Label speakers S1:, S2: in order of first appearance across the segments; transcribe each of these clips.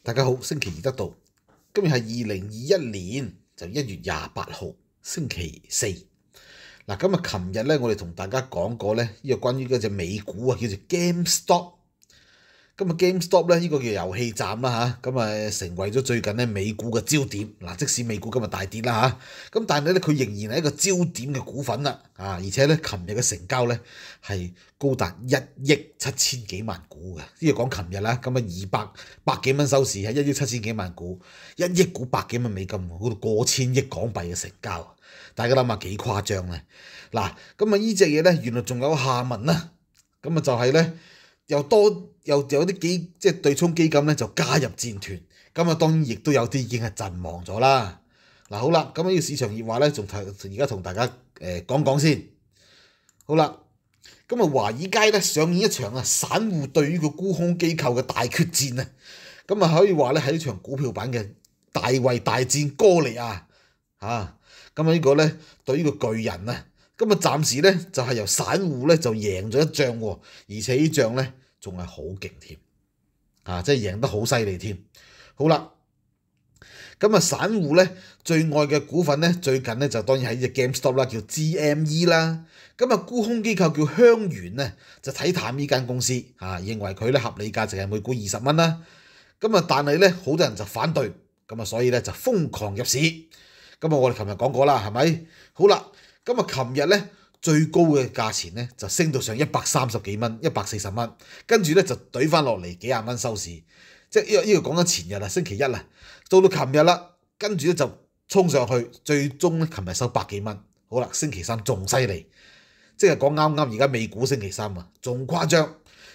S1: 大家好，星期二得到，今日系二零二一年就一月廿八号星期四。嗱，今日琴日咧，我哋同大家讲过咧，呢个关于嗰只美股啊，叫做 GameStop。咁啊 GameStop 咧，呢個叫遊戲站啦嚇，咁啊成為咗最近咧美股嘅焦點。嗱，即使美股今日大跌啦嚇，咁但係咧佢仍然係一個焦點嘅股份啦。啊，而且咧琴日嘅成交咧係高達一億七千幾萬股嘅，呢個講琴日啦。咁啊二百百幾蚊收市，係一億七千幾萬股，一億股百幾蚊美金，嗰度過千億港幣嘅成交。大家諗下幾誇張咧？嗱，咁啊呢只嘢咧原來仲有下文啦。咁啊就係咧。又多又有啲幾即係對沖基金咧就加入戰團，咁啊當然亦都有啲已經係陣亡咗啦。嗱好啦，咁呢個市場熱話咧，仲提而家同大家誒講講先。好啦，咁啊華爾街咧上演一場啊，散户對於個沽空機構嘅大決戰啊，咁啊可以話咧係一場股票版嘅大衛大戰哥利亞嚇。咁啊呢個咧對於個巨人啊，咁啊暫時咧就係由散户咧就贏咗一仗喎，而且呢仗咧。仲係好勁添，啊！即係贏得好犀利添。好啦，咁啊，散户咧最愛嘅股份咧，最近咧就當然係呢只 GameStop 啦，叫 GME 啦。咁啊，沽空機構叫香園咧，就睇淡呢間公司啊，認為佢咧合理價值係每股二十蚊啦。咁啊，但係咧好多人就反對，咁啊，所以咧就瘋狂入市。咁啊，我哋琴日講過啦，係咪？好啦，咁啊，琴日咧。最高嘅價錢咧就升到上一百三十幾蚊、一百四十蚊，跟住咧就懟翻落嚟幾廿蚊收市。即係呢個個講緊前日啊，星期一啊，到到琴日啦，跟住咧就衝上去，最終咧琴日收百幾蚊。好啦，星期三仲犀利，即係講啱啱而家美股星期三啊，仲誇張。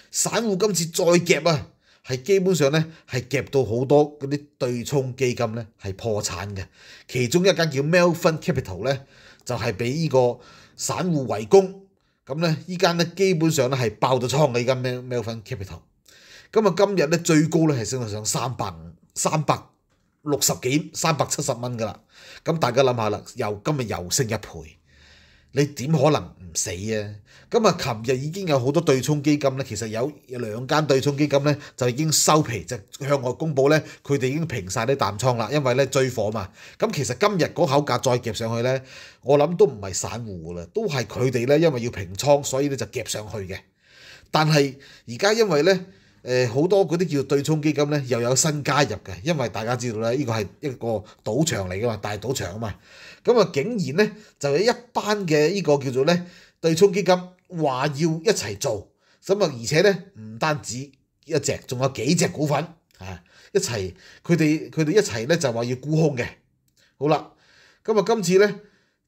S1: 散户今次再夾啊，係基本上咧係夾到好多嗰啲對沖基金咧係破產嘅，其中一間叫 Melvin Capital 咧。就係俾依個散户圍攻咁咧，依間咧基本上咧係爆咗倉嘅依間 Mel Melvin Capital。咁啊今日咧最高咧係升到上三百五、三百六十幾三百七十蚊噶啦。咁大家諗下啦，又今日又升一倍。你點可能唔死啊？咁啊，琴日已經有好多對沖基金咧，其實有兩間對沖基金咧就已經收皮，就向外公佈咧，佢哋已經平晒啲淡倉啦，因為咧追火嘛。咁其實今日嗰口價再夾上去咧，我諗都唔係散户啦，都係佢哋咧，因為要平倉，所以咧就夾上去嘅。但係而家因為咧。誒好多嗰啲叫對沖基金咧，又有新加入嘅，因為大家知道咧，呢個係一個賭場嚟噶嘛，大賭場啊嘛，咁啊竟然咧就有一班嘅呢個叫做咧對沖基金話要一齊做咁啊，而且咧唔單止一隻，仲有幾隻股份啊一齊，佢哋佢哋一齊咧就話要沽空嘅。好啦，咁啊今次咧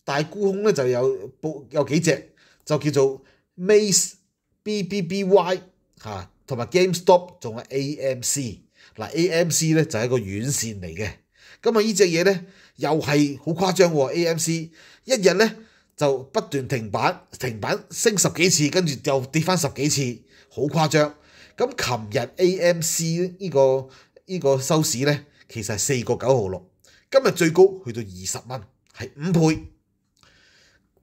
S1: 大沽空咧就有報有幾隻就叫做 Mace B B B Y 嚇。同埋 GameStop 仲係 AMC 嗱 AMC 咧就係一個軟線嚟嘅咁啊！呢只嘢咧又係好誇張喎 AMC 一日咧就不斷停板停板升十幾次，跟住又跌翻十幾次，好誇張。咁琴日 AMC 呢個呢個收市咧其實係四個九毫六，今日最高去到二十蚊，係五倍。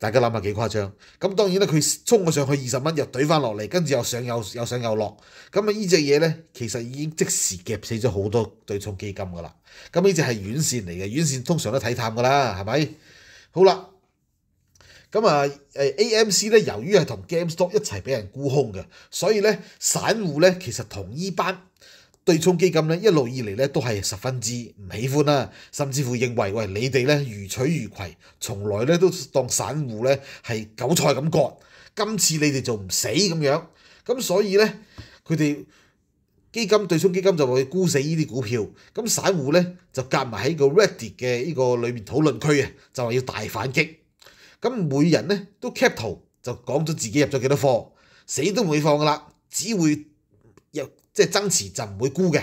S1: 大家谂下幾誇張，咁當然咧佢衝咗上去二十蚊又懟翻落嚟，跟住又上又又上又落，咁啊呢只嘢咧其實已經即時夾死咗好多對沖基金噶啦，咁呢只係遠線嚟嘅，遠線通常都睇探噶啦，係咪？好啦，咁啊 A M C 咧，由於係同 Gamestop 一齊俾人沽空嘅，所以咧散户咧其實同依班。對沖基金咧，一路以嚟咧都係十分之唔喜歡啦，甚至乎認為喂你哋咧如取如攜，從來咧都當散户咧係韭菜咁割，今次你哋就唔死咁樣，咁所以咧佢哋基金對沖基金就會沽死呢啲股票，咁散户咧就夾埋喺個 red y 嘅呢個裏面討論區啊，就話要大反擊，咁每人咧都 cap 圖就講咗自己入咗幾多貨，死都唔會放噶啦，只會入。即係增持就唔會沽嘅，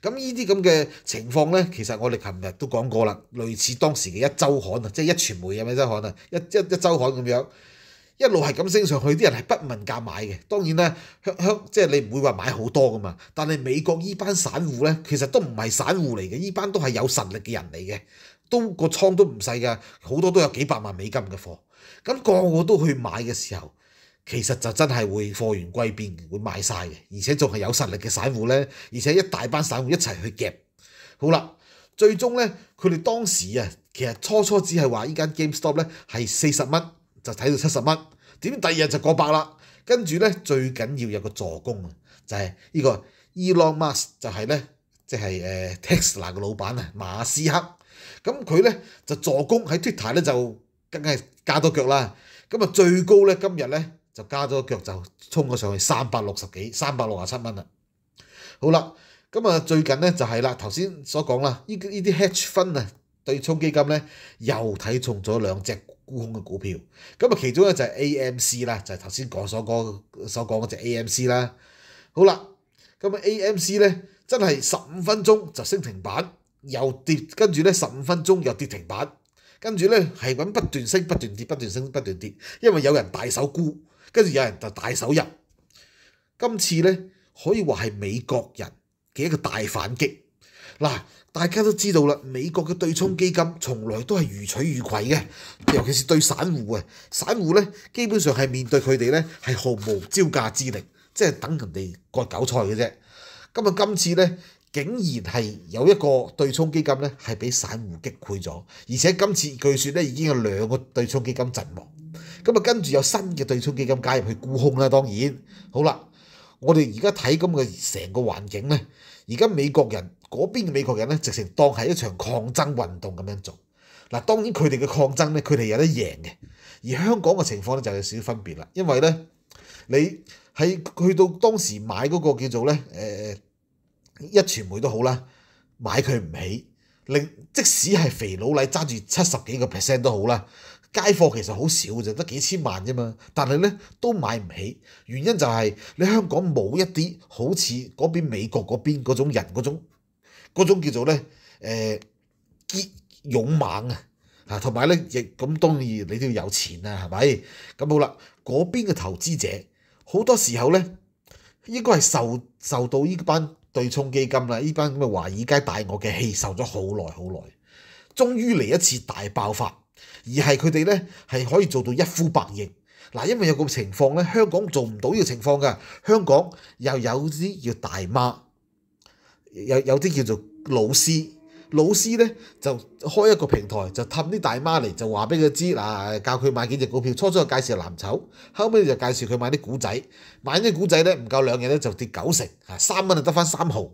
S1: 咁呢啲咁嘅情況咧，其實我哋琴日都講過啦，類似當時嘅一週刊啊，即係一傳媒嘅咩週刊，啊，一一一週刊咁樣，一路係咁升上去，啲人係不問價買嘅。當然咧，香香即係你唔會話買好多噶嘛。但係美國呢班散户咧，其實都唔係散户嚟嘅，呢班都係有實力嘅人嚟嘅，都個倉都唔細㗎，好多都有幾百萬美金嘅貨。咁個個都去買嘅時候。其實就真係會貨源歸邊，會買晒嘅，而且仲係有實力嘅散户咧，而且一大班散户一齊去夾。好啦，最終咧，佢哋當時啊，其實初初只係話依間 GameStop 咧係四十蚊，就睇到七十蚊。點第二日就過百啦，跟住咧最緊要有個助攻啊，就係呢個 Elon Musk，就係咧即係 Tesla 嘅老闆啊，馬斯克。咁佢咧就助攻喺 Twitter 咧就梗係加多腳啦。咁啊最高咧今日咧。就加咗腳就衝咗上去三百六十幾三百六十七蚊啦。好啦，咁啊最近咧就係啦，頭先所講啦，依依啲 H 分啊，對沖基金咧又睇重咗兩隻沽空嘅股票。咁啊其中咧就係 AMC 啦，就係頭先講所講所講嗰只 AMC 啦。好啦，咁啊 AMC 咧真係十五分鐘就升停板，又跌，跟住咧十五分鐘又跌停板，跟住咧係咁不斷升不斷跌不斷升不斷跌，因為有人大手沽。跟住有人就大手入，今次咧可以話係美國人嘅一個大反擊。嗱，大家都知道啦，美國嘅對沖基金從來都係如取如攜嘅，尤其是對散户啊，散户咧基本上係面對佢哋咧係毫無招架之力，即係等人哋割韭菜嘅啫。咁啊，今次咧竟然係有一個對沖基金咧係俾散户擊潰咗，而且今次據說咧已經有兩個對沖基金陣亡。咁啊，跟住有新嘅對沖基金加入去沽空啦。當然好啦，我哋而家睇咁嘅成個環境咧，而家美國人嗰邊嘅美國人咧，直情當係一場抗爭運動咁樣做。嗱，當然佢哋嘅抗爭咧，佢哋有得贏嘅。而香港嘅情況咧，就有少少分別啦。因為咧，你喺去到當時買嗰個叫做咧，誒一傳媒都好啦，買佢唔起，令即使係肥佬禮揸住七十幾個 percent 都好啦。街貨其實好少啫，得幾千萬啫嘛。但係咧都買唔起，原因就係你香港冇一啲好似嗰邊美國嗰邊嗰種人嗰種嗰種叫做咧誒堅勇猛啊嚇，同埋咧亦咁當然你都要有錢啊，係咪？咁好啦，嗰邊嘅投資者好多時候咧應該係受受到呢班對沖基金啦，呢班咁嘅華爾街大惡嘅氣受咗好耐好耐，終於嚟一次大爆發。而係佢哋咧係可以做到一呼百應嗱，因為有個情況咧，香港做唔到呢個情況㗎。香港又有啲叫大媽，有有啲叫做老師，老師咧就開一個平台就氹啲大媽嚟，就話俾佢知嗱，教佢買幾隻股票，初初介紹藍籌，後屘就介紹佢買啲股仔，買啲股仔咧唔夠兩日咧就跌九成三蚊就得翻三毫。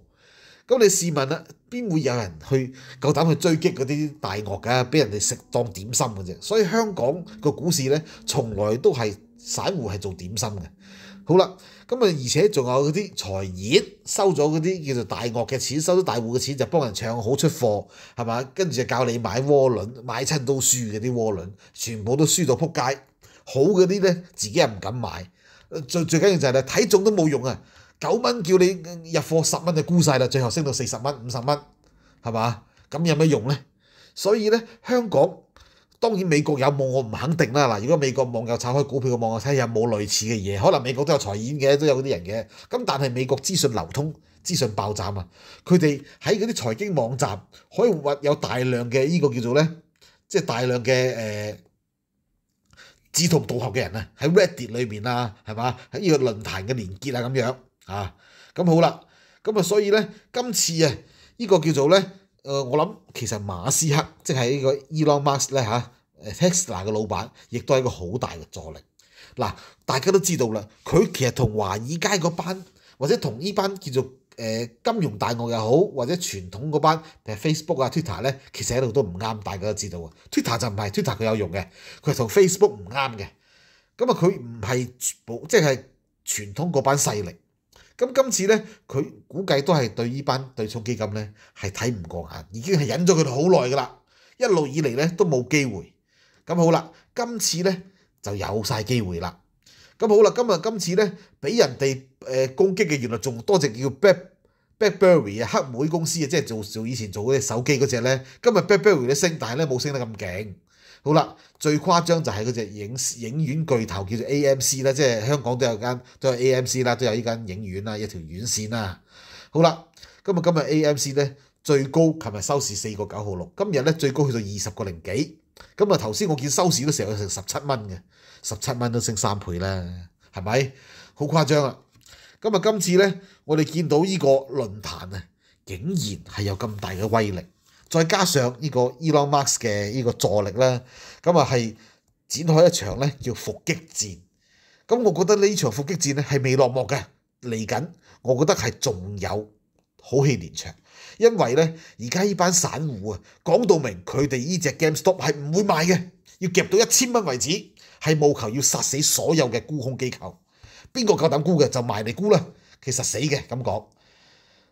S1: 咁你試問啦，邊會有人去夠膽去追擊嗰啲大惡㗎？俾人哋食當點心嘅啫。所以香港個股市咧，從來都係散户係做點心嘅。好啦，咁啊，而且仲有嗰啲財爺收咗嗰啲叫做大惡嘅錢，收咗大户嘅錢就幫人唱好出貨，係嘛？跟住就教你買鍋輪，買親都輸嘅啲鍋輪，全部都輸到撲街。好嗰啲咧，自己又唔敢買。最最緊要就係咧，睇中都冇用啊！九蚊叫你入貨，十蚊就沽晒啦，最後升到四十蚊、五十蚊，係嘛？咁有咩用咧？所以咧，香港當然美國有冇我唔肯定啦。嗱，如果美國友炒開股票嘅網友睇下有冇類似嘅嘢，可能美國都有財演嘅，都有嗰啲人嘅。咁但係美國資訊流通、資訊爆炸啊，佢哋喺嗰啲財經網站可以挖有大量嘅呢個叫做咧，即係大量嘅誒志同道合嘅人啊，喺 Reddit 裏面啊，係嘛？喺呢個論壇嘅連結啊，咁樣。啊，咁好啦，咁啊，所以咧，今次啊，呢個叫做咧，誒，我諗其實馬斯克即係呢個 Elon Musk 咧嚇，誒 Tesla 嘅老闆，亦都係一個好大嘅助力。嗱，大家都知道啦，佢其實同華爾街嗰班或者同呢班叫做誒金融大鱷又好，或者傳統嗰班誒 Facebook 啊、Twitter 咧，其實喺度都唔啱。大家都知道啊，Twitter 就唔係 Twitter 佢有用嘅，佢同 Facebook 唔啱嘅。咁啊，佢唔係全部，即係傳統嗰班勢力。咁今次咧，佢估計都係對呢班對沖基金咧係睇唔過眼，已經係忍咗佢哋好耐噶啦，一路以嚟咧都冇機會。咁好啦，今次咧就有晒機會啦。咁好啦，今日今次咧俾人哋攻擊嘅，原來仲多隻叫 b a d b a d b e r r y 啊，黑莓公司啊，即係做做以前做嗰隻手機嗰隻咧。今日 b a d b e r r y 都升，但系咧冇升得咁勁。好啦，最誇張就係嗰隻影影院巨頭叫做 A M C 啦，即係香港都有間，都有 A M C 啦，都有依間影院啦，一條院線啦。好啦，今日今日 A M C 咧最高，琴日收市四個九毫六，今日咧最高去到二十個零幾。咁啊頭先我見收市都成有成十七蚊嘅，十七蚊都升三倍啦，係咪？好誇張啊！咁啊今次咧，我哋見到依個論壇啊，竟然係有咁大嘅威力。再加上呢個 Elon Musk 嘅呢個助力啦，咁啊係展開一場咧叫伏擊戰。咁我覺得呢場伏擊戰咧係未落幕嘅，嚟緊我覺得係仲有好戲連場，因為咧而家呢班散户啊講到明佢哋呢只 GameStop 係唔會賣嘅，要夾到一千蚊為止，係務求要殺死所有嘅沽空機構，邊個夠膽沽嘅就賣嚟沽啦，其實死嘅咁講。